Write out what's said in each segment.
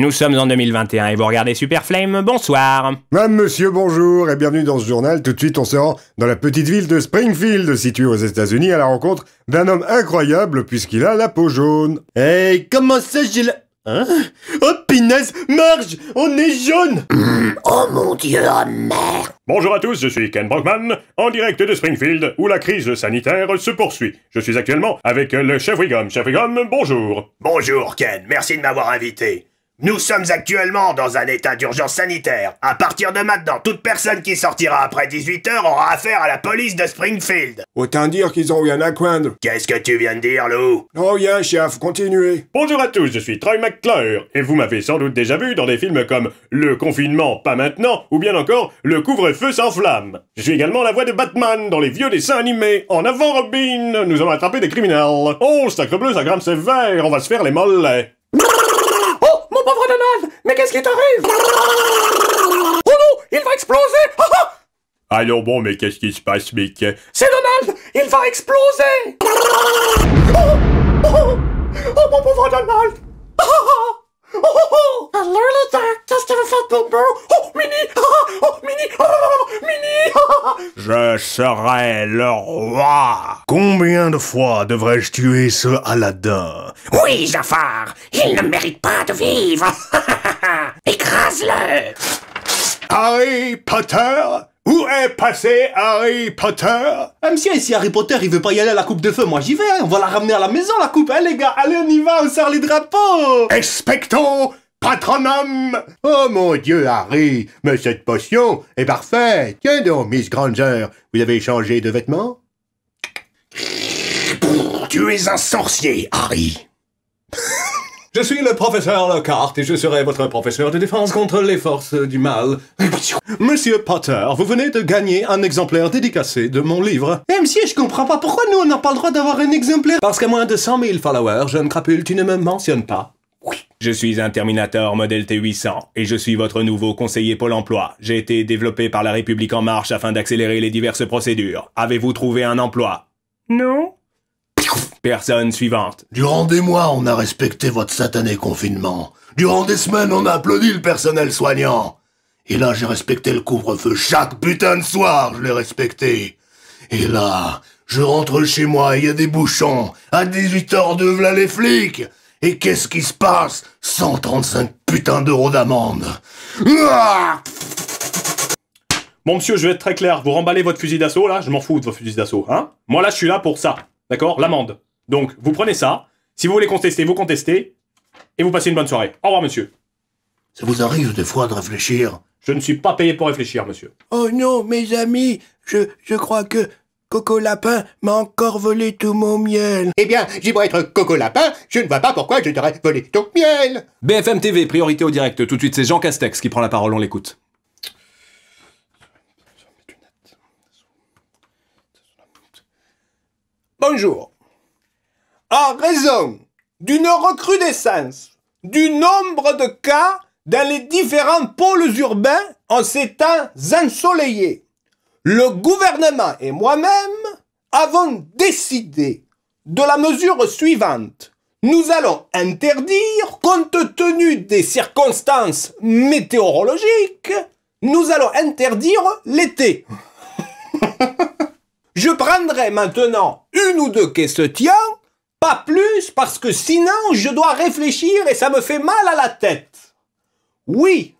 Nous sommes en 2021 et vous regardez Super Flame. bonsoir monsieur, bonjour et bienvenue dans ce journal. Tout de suite, on se rend dans la petite ville de Springfield, située aux États-Unis, à la rencontre d'un homme incroyable puisqu'il a la peau jaune. Hey, comment ça j'ai la... Hein Oh marge, on est jaune Oh mon dieu, oh merde Bonjour à tous, je suis Ken Brockman, en direct de Springfield, où la crise sanitaire se poursuit. Je suis actuellement avec le chef Wiggum. Chef Wiggum, bonjour Bonjour Ken, merci de m'avoir invité. Nous sommes actuellement dans un état d'urgence sanitaire. À partir de maintenant, toute personne qui sortira après 18 h aura affaire à la police de Springfield. Autant dire qu'ils ont rien à craindre. Qu'est-ce que tu viens de dire, Lou Oh, rien, yeah, chef, continuez. Bonjour à tous, je suis Troy McClure, et vous m'avez sans doute déjà vu dans des films comme Le confinement, pas maintenant, ou bien encore Le couvre-feu sans flamme. Je suis également la voix de Batman dans les vieux dessins animés. En avant, Robin, nous allons attraper des criminels. Oh, sacre bleu, ça grimpe sévère, on va se faire les mollets. Mon pauvre Donald Mais qu'est-ce qui t'arrive Oh non Il va exploser ah, ah. Allons bon, mais qu'est-ce qui se passe, Mick C'est Donald Il va exploser oh, oh, mon pauvre Donald Oh, oh, oh Alors le dark, qu'est-ce que vous faites, Oh, Mini ah, ah, Oh, Mini ah, Oh, Mini Je serai le roi Combien de fois devrais-je tuer ce Aladdin Oui, Jafar Il ne mérite pas de vivre Écrase-le Harry Potter où est passé Harry Potter eh, Même si Harry Potter il veut pas y aller à la coupe de feu, moi j'y vais, hein. on va la ramener à la maison la coupe, hein les gars, allez on y va, on sort les drapeaux Expecto Patronum Oh mon dieu Harry, mais cette potion est parfaite Tiens donc, Miss Granger, vous avez changé de vêtements Tu es un sorcier, Harry je suis le professeur Lockhart et je serai votre professeur de défense contre les forces du mal. Monsieur Potter, vous venez de gagner un exemplaire dédicacé de mon livre. Eh, Même je comprends pas pourquoi nous on n'a pas le droit d'avoir un exemplaire. Parce qu'à moins de 100 000 followers, jeune crapule, tu ne me mentionnes pas. Oui. Je suis un Terminator modèle T800 et je suis votre nouveau conseiller Pôle emploi. J'ai été développé par la République en marche afin d'accélérer les diverses procédures. Avez-vous trouvé un emploi Non. Personne suivante. Durant des mois, on a respecté votre satané confinement. Durant des semaines, on a applaudi le personnel soignant. Et là, j'ai respecté le couvre-feu chaque putain de soir, je l'ai respecté. Et là, je rentre chez moi, il y a des bouchons. À 18h, de vla les flics. Et qu'est-ce qui se passe 135 putains d'euros d'amende. Bon monsieur, je vais être très clair, vous remballez votre fusil d'assaut là, je m'en fous de votre fusil d'assaut, hein Moi là, je suis là pour ça. D'accord L'amende. Donc, vous prenez ça. Si vous voulez contester, vous contestez. Et vous passez une bonne soirée. Au revoir, monsieur. Ça vous arrive des fois de réfléchir Je ne suis pas payé pour réfléchir, monsieur. Oh non, mes amis, je, crois que Coco Lapin m'a encore volé tout mon miel. Eh bien, j'ai beau être Coco Lapin, je ne vois pas pourquoi je devrais voler ton miel. BFM TV, priorité au direct. Tout de suite, c'est Jean Castex qui prend la parole, on l'écoute. Bonjour. En raison d'une recrudescence du nombre de cas dans les différents pôles urbains en ces temps ensoleillés, le gouvernement et moi-même avons décidé de la mesure suivante. Nous allons interdire, compte tenu des circonstances météorologiques, nous allons interdire l'été. Je prendrai maintenant une ou deux tient, pas plus, parce que sinon je dois réfléchir et ça me fait mal à la tête. Oui.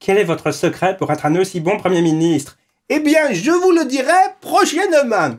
Quel est votre secret pour être un aussi bon Premier ministre Eh bien, je vous le dirai prochainement.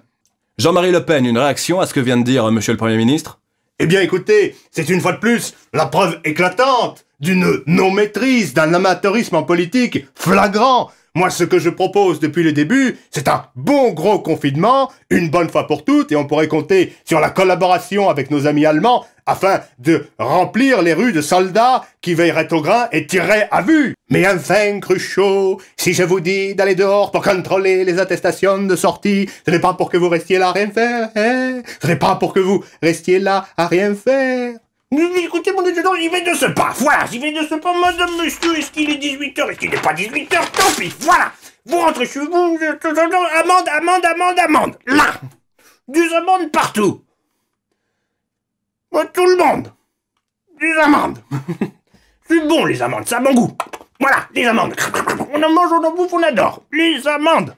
Jean-Marie Le Pen, une réaction à ce que vient de dire Monsieur le Premier ministre Eh bien écoutez, c'est une fois de plus la preuve éclatante d'une non-maîtrise, d'un amateurisme en politique flagrant moi, ce que je propose depuis le début, c'est un bon gros confinement, une bonne fois pour toutes, et on pourrait compter sur la collaboration avec nos amis allemands afin de remplir les rues de soldats qui veilleraient au grain et tireraient à vue. Mais enfin, Cruchot, si je vous dis d'aller dehors pour contrôler les attestations de sortie, ce n'est pas pour que vous restiez là à rien faire, hein ce n'est pas pour que vous restiez là à rien faire. Écoutez, mon étudiant, il vais de ce pas. Voilà, j'y vais de ce pas. Madame, monsieur, est-ce qu'il est 18h Est-ce qu'il n'est pas 18h Tant pis, voilà. Vous rentrez chez vous, amende, amende, amende, amende. Là. Des amendes partout. Tout le monde. Des amendes. C'est bon, les amendes, ça a bon goût. Voilà, les amendes. On en mange, on en bouffe, on adore. Les amendes.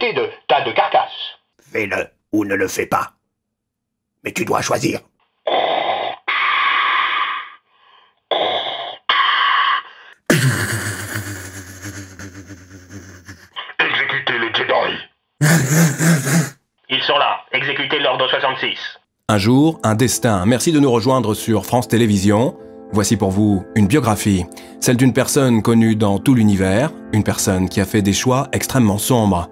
de tas de carcasses. Fais-le ou ne le fais pas. Mais tu dois choisir. Exécutez les Jedi. Ils sont là. Exécutez l'ordre 66. Un jour, un destin. Merci de nous rejoindre sur France Télévisions. Voici pour vous une biographie, celle d'une personne connue dans tout l'univers, une personne qui a fait des choix extrêmement sombres.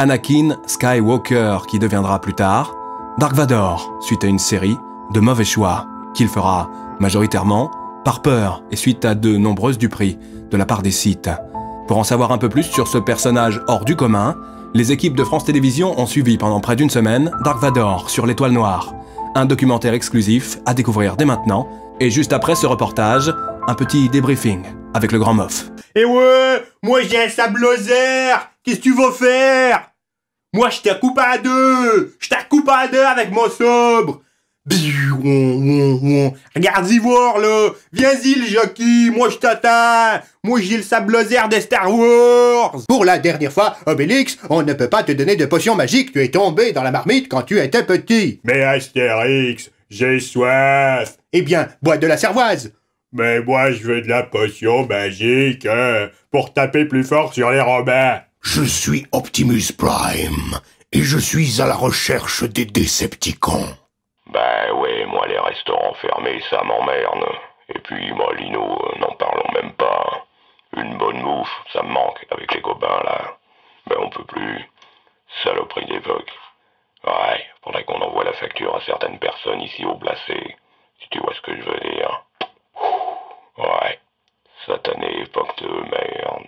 Anakin Skywalker qui deviendra plus tard Dark Vador suite à une série de mauvais choix qu'il fera majoritairement par peur et suite à de nombreuses duperies de la part des sites. Pour en savoir un peu plus sur ce personnage hors du commun, les équipes de France Télévisions ont suivi pendant près d'une semaine Dark Vador sur l'étoile noire, un documentaire exclusif à découvrir dès maintenant, et juste après ce reportage, un petit débriefing avec le grand mof. Eh ouais, moi j'ai un qu'est-ce que tu veux faire moi, je te coupe à deux. Je te coupe à deux avec mon sobre. Regarde-y voir, là. Viens-y, le jockey. Moi, je t'attends. Moi, j'ai le de Star Wars. Pour la dernière fois, Obélix, on ne peut pas te donner de potion magique. Tu es tombé dans la marmite quand tu étais petit. Mais Astérix, j'ai soif. Eh bien, bois de la cervoise. Mais moi, je veux de la potion magique, hein, pour taper plus fort sur les Romains. Je suis Optimus Prime et je suis à la recherche des Décepticons. Bah ben ouais, moi les restaurants fermés, ça m'emmerde. Et puis moi Lino, euh, n'en parlons même pas. Une bonne bouffe, ça me manque avec les copains là. Ben on peut plus. Saloperie d'époque. Ouais, faudrait qu'on envoie la facture à certaines personnes ici au Blacé, si tu vois ce que je veux.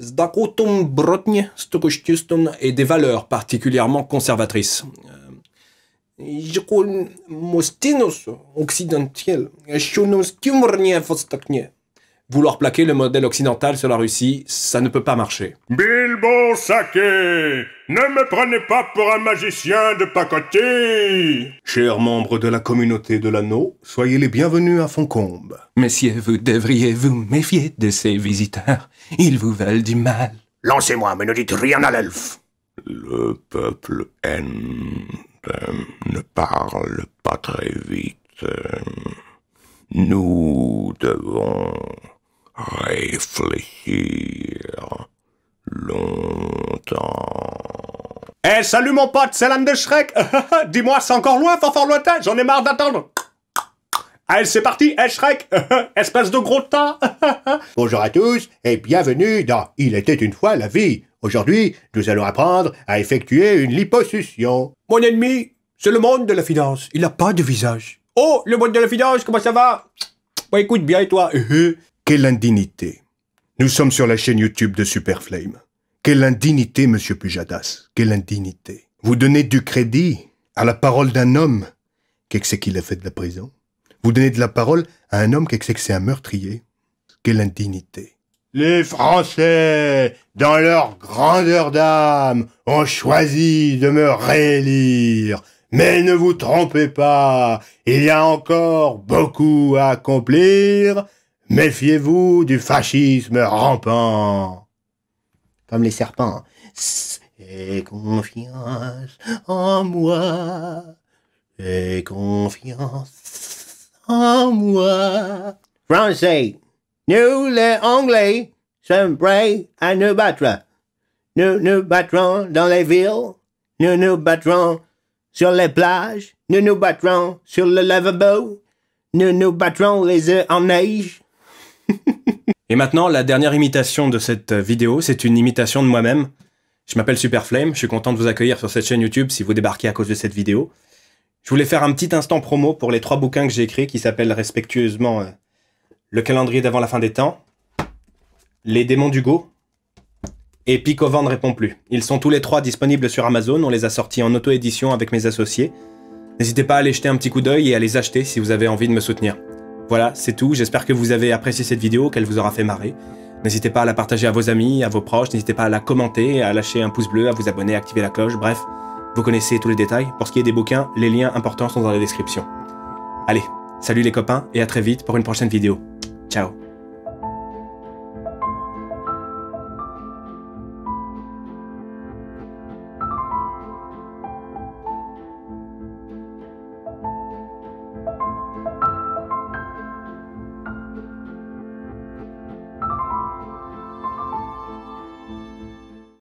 Zdakotum brotnie, stokochtuston et des valeurs particulièrement conservatrices. Euh, Jikul mostinos occidental, chonos kumrnie vostoknie vouloir plaquer le modèle occidental sur la Russie, ça ne peut pas marcher. Bilbon Sake, ne me prenez pas pour un magicien de pacotille Chers membres de la communauté de l'anneau, soyez les bienvenus à Foncombe. Messieurs, vous devriez vous méfier de ces visiteurs. Ils vous veulent du mal. Lancez-moi, mais ne dites rien à l'elfe. Le peuple haine, euh, ne parle pas très vite. Euh, nous devons réfléchir longtemps. Eh, salut mon pote, c'est l'âne de Shrek Dis-moi, c'est encore loin, fort fort lointain, j'en ai marre d'attendre Allez, c'est parti, hey eh, Shrek Espèce de gros tas Bonjour à tous et bienvenue dans Il était une fois la vie. Aujourd'hui, nous allons apprendre à effectuer une liposuction. Mon ennemi, c'est le monde de la finance. Il n'a pas de visage. Oh, le monde de la finance, comment ça va Bah écoute bien, et toi quelle indignité Nous sommes sur la chaîne YouTube de Superflame. Quelle indignité, monsieur Pujadas Quelle indignité Vous donnez du crédit à la parole d'un homme Qu'est-ce qu'il a fait de la prison Vous donnez de la parole à un homme Qu'est-ce que c'est un meurtrier Quelle indignité les Français, dans leur grandeur d'âme, ont choisi de me réélire. Mais ne vous trompez pas, il y a encore beaucoup à accomplir, Méfiez-vous du fascisme rampant. Comme les serpents. Et hein. confiance en moi. Et confiance en moi. Français, nous les Anglais sommes prêts à nous battre. Nous nous battrons dans les villes. Nous nous battrons sur les plages. Nous nous battrons sur le lavabo. Nous nous battrons les œufs en neige. Et maintenant, la dernière imitation de cette vidéo, c'est une imitation de moi-même. Je m'appelle Superflame, je suis content de vous accueillir sur cette chaîne YouTube si vous débarquez à cause de cette vidéo. Je voulais faire un petit instant promo pour les trois bouquins que j'ai écrits qui s'appellent respectueusement euh, Le calendrier d'avant la fin des temps, Les démons Go et Picovan ne répond plus. Ils sont tous les trois disponibles sur Amazon, on les a sortis en auto-édition avec mes associés. N'hésitez pas à aller jeter un petit coup d'œil et à les acheter si vous avez envie de me soutenir. Voilà, c'est tout. J'espère que vous avez apprécié cette vidéo, qu'elle vous aura fait marrer. N'hésitez pas à la partager à vos amis, à vos proches, n'hésitez pas à la commenter, à lâcher un pouce bleu, à vous abonner, à activer la cloche, bref, vous connaissez tous les détails. Pour ce qui est des bouquins, les liens importants sont dans la description. Allez, salut les copains et à très vite pour une prochaine vidéo. Ciao